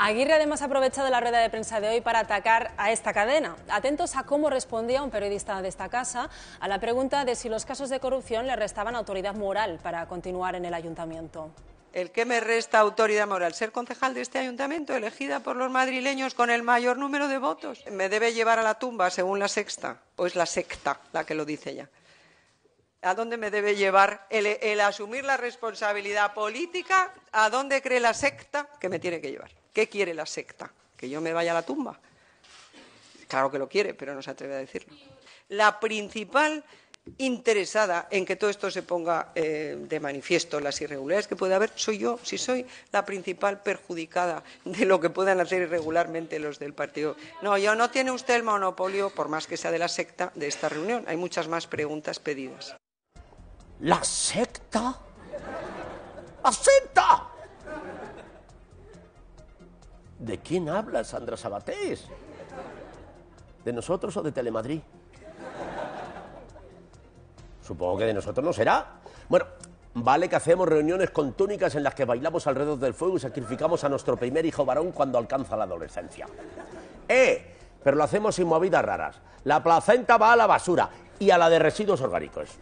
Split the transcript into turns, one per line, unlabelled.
Aguirre además ha aprovechado la rueda de prensa de hoy para atacar a esta cadena. Atentos a cómo respondía un periodista de esta casa a la pregunta de si los casos de corrupción le restaban autoridad moral para continuar en el ayuntamiento.
El que me resta autoridad moral, ser concejal de este ayuntamiento, elegida por los madrileños con el mayor número de votos, me debe llevar a la tumba, según la sexta, o es la secta la que lo dice ya. ¿A dónde me debe llevar el asumir la responsabilidad política? ¿A dónde cree la secta que me tiene que llevar? ¿Qué quiere la secta? ¿Que yo me vaya a la tumba? Claro que lo quiere, pero no se atreve a decirlo. La principal interesada en que todo esto se ponga eh, de manifiesto, las irregularidades que puede haber, soy yo, si soy la principal perjudicada de lo que puedan hacer irregularmente los del partido. No, yo no tiene usted el monopolio, por más que sea de la secta, de esta reunión. Hay muchas más preguntas pedidas.
¿La secta?
¡La secta!
¿De quién habla Sandra Sabatés? ¿De nosotros o de Telemadrid? Supongo que de nosotros no será. Bueno, vale que hacemos reuniones con túnicas en las que bailamos alrededor del fuego y sacrificamos a nuestro primer hijo varón cuando alcanza la adolescencia. ¡Eh! Pero lo hacemos sin movidas raras. La placenta va a la basura y a la de residuos orgánicos.